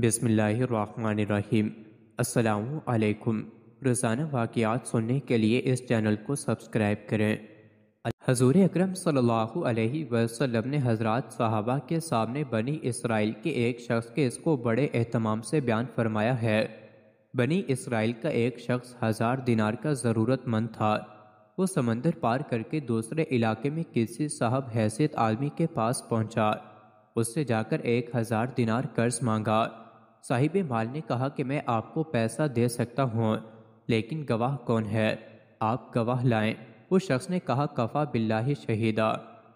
अस्सलाम वालेकुम रोज़ाना वाक़ात सुनने के लिए इस चैनल को सब्सक्राइब करें हजूर अक्रम सल्हसम ने हजरत साहबा के सामने बनी इसराइल के एक शख्स के इसको बड़े अहतमाम से बयान फरमाया है बनी इसराइल का एक शख्स हज़ार दिनार का ज़रूरतमंद था वो समंदर पार करके दूसरे इलाके में किसी साहब हैसियत आदमी के पास पहुँचा उससे जाकर एक हज़ार दिनार कर्ज मांगा साहिब माल ने कहा कि मैं आपको पैसा दे सकता हूँ लेकिन गवाह कौन है आप गवाह लाएं उस शख्स ने कहा कफ़ा बिल्ला शहीदा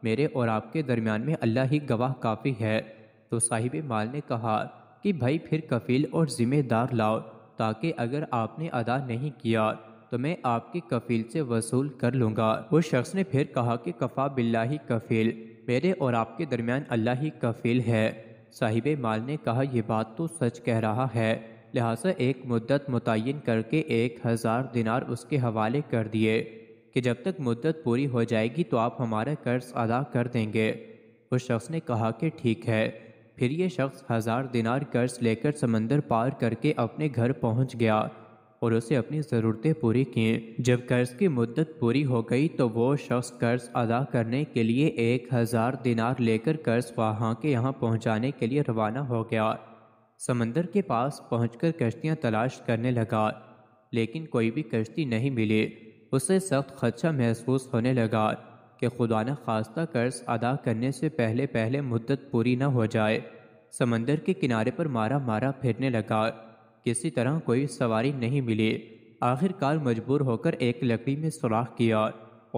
मेरे और आपके दरमियान में अल्लाह ही गवाह काफ़ी है तो साहिब माल ने कहा कि भाई फिर कफील और ज़िम्मेदार लाओ ताकि अगर आपने अदा नहीं किया तो मैं आपके कफील से वसूल कर लूँगा उस शख्स ने फिर कहा कि कफ़ा बिल्ला कफील मेरे और आपके दरमियान अल्लाह ही का फेल है साहिब माल ने कहा यह बात तो सच कह रहा है लिहाजा एक मुद्दत मुतन करके एक हज़ार दिनार उसके हवाले कर दिए कि जब तक मुद्दत पूरी हो जाएगी तो आप हमारा कर्ज अदा कर देंगे उस शख्स ने कहा कि ठीक है फिर ये शख्स हज़ार दिनार कर्ज लेकर समंदर पार करके अपने घर पहुंच गया और उसे अपनी ज़रूरतें पूरी की जब कर्ज की मुद्दत पूरी हो गई तो वो शख्स कर्ज अदा करने के लिए एक हज़ार दिनार लेकर कर्ज वहाँ के यहाँ पहुँचाने के लिए रवाना हो गया समंदर के पास पहुँच कश्तियाँ तलाश करने लगा लेकिन कोई भी कश्ती नहीं मिली उसे सख्त खदशा महसूस होने लगा कि खुदा न खास्ता कर्ज अदा करने से पहले पहले मुद्दत पूरी न हो जाए समंदर के किनारे पर मारा मारा फिरने लगा किसी तरह कोई सवारी नहीं मिली आखिरकार मजबूर होकर एक लकड़ी में सुराख किया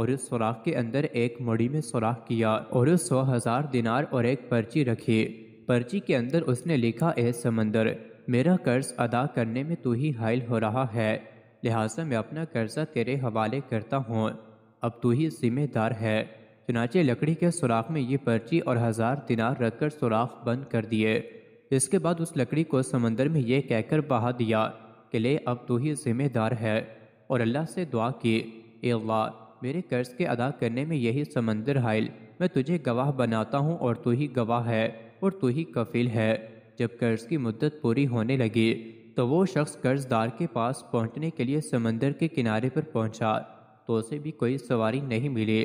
और उस सुराख के अंदर एक मुड़ी में सुराख किया और उस सौ हजार दिनार और एक पर्ची रखी पर्ची के अंदर उसने लिखा ए समंदर मेरा कर्ज अदा करने में तू ही हायल हो रहा है लिहाजा मैं अपना कर्जा तेरे हवाले करता हूँ अब तू ही जिम्मेदार है चुनाचे लकड़ी के सुराख में ये पर्ची और हजार दिनार रखकर सुराख बंद कर दिए इसके बाद उस लकड़ी को समंदर में यह कहकर बहा दिया कि ले अब तू ही जिम्मेदार है और अल्लाह से दुआ की ए अल्लाह मेरे कर्ज के अदा करने में यही समंदर हायल मैं तुझे गवाह बनाता हूँ और तू ही गवाह है और तू ही कफिल है जब कर्ज की मुद्दत पूरी होने लगी तो वो शख्स कर्जदार के पास पहुँचने के लिए समंदर के किनारे पर पहुँचा तो उसे भी कोई सवारी नहीं मिली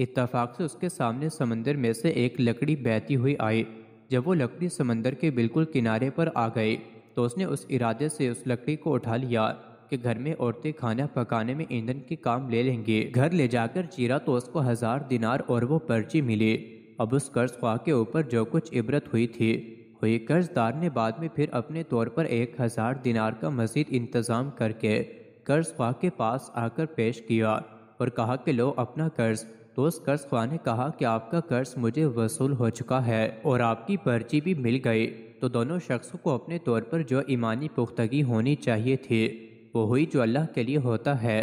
इत्तफाक से उसके सामने समंदर में से एक लकड़ी बहती हुई आई जब वो लकड़ी समंदर के बिल्कुल किनारे पर आ गए तो उसने उस इरादे से उस लकड़ी को उठा लिया कि घर में औरतें खाना पकाने में ईंधन के काम ले लेंगे घर ले जाकर चीरा तो उसको हजार दिनार और वो पर्ची मिली अब उस कर्ज ख्वाह के ऊपर जो कुछ इबरत हुई थी हुई कर्जदार ने बाद में फिर अपने तौर पर एक हजार दिनार का मजीद इंतजाम करके कर्ज ख्वाह के पास आकर पेश किया और कहा कि लो अपना कर्ज तो उस कर्ज खुआ ने कहा कि आपका कर्ज मुझे वसूल हो चुका है और आपकी पर्ची भी मिल गई तो दोनों शख्सों को अपने तौर पर जो ईमानी पुख्तगी होनी चाहिए थी वो हुई जो अल्लाह के लिए होता है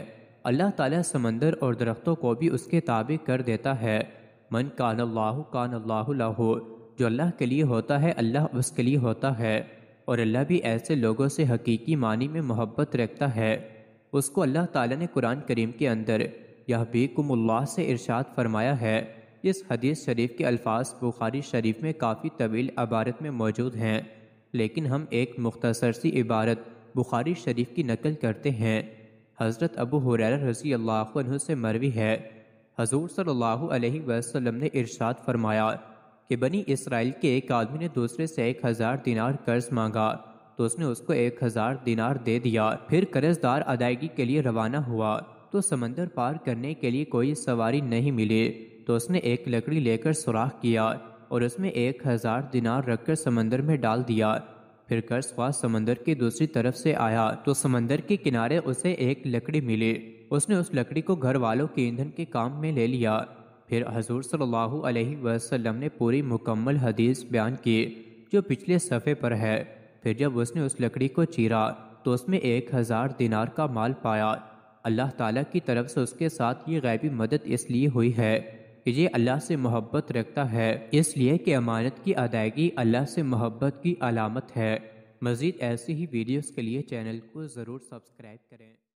अल्लाह ताला समंदर और दरख्तों को भी उसके ताबे कर देता है मन कान अल्लाह कान अल्लाह जो अल्लाह के लिए होता है अल्लाह उसके लिए होता है और अल्लाह भी ऐसे लोगों से हकीकी मानी में मोहब्बत रखता है उसको अल्लाह ताला ने कुरान करीम के अंदर यह भी कुमुल्लाह से इरशाद फरमाया है इस हदीस शरीफ के अल्फाज बुखारी शरीफ में काफ़ी तवील इबारत में मौजूद हैं लेकिन हम एक मुख्तसर सी इबारत बुखारी शरीफ की नकल करते हैं हज़रत अबू हुरैर रजी अल्लाह से मरवी है हजूर सल्लल्लाहु अलैहि वसल्लम ने इरशाद फरमाया कि बनी इसराइल के एक आदमी ने दूसरे से एक हज़ार दिनार कर्ज मांगा तो उसने उसको एक हज़ार दिनार दे दिया फिर कर्जदार अदायगी के लिए रवाना हुआ तो समंदर पार करने के लिए कोई सवारी नहीं मिली तो उसने एक लकड़ी लेकर सुराख किया और उसमें एक हजार दिनार रखकर समंदर में डाल दिया फिर कर्जख्वा समंदर की दूसरी तरफ से आया तो समंदर के किनारे उसे एक लकड़ी मिली उसने उस लकड़ी को घर वालों के ईंधन के काम में ले लिया फिर हजूर सल्लल्लाहु अलैहि वसल्लम ने पूरी मुकम्मल हदीस बयान की जो पिछले सफ़े पर है फिर जब उसने उस लकड़ी को चीरा तो उसमें एक हज़ार दिनार का माल पाया अल्लाह ताला की तरफ से उसके साथ ये गैबी मदद इसलिए हुई है कि ये अल्लाह से मोहब्बत रखता है इसलिए कि अमानत की अदायगी अल्लाह से मोहब्बत की अलामत है मज़ीद ऐसी ही वीडियोस के लिए चैनल को ज़रूर सब्सक्राइब करें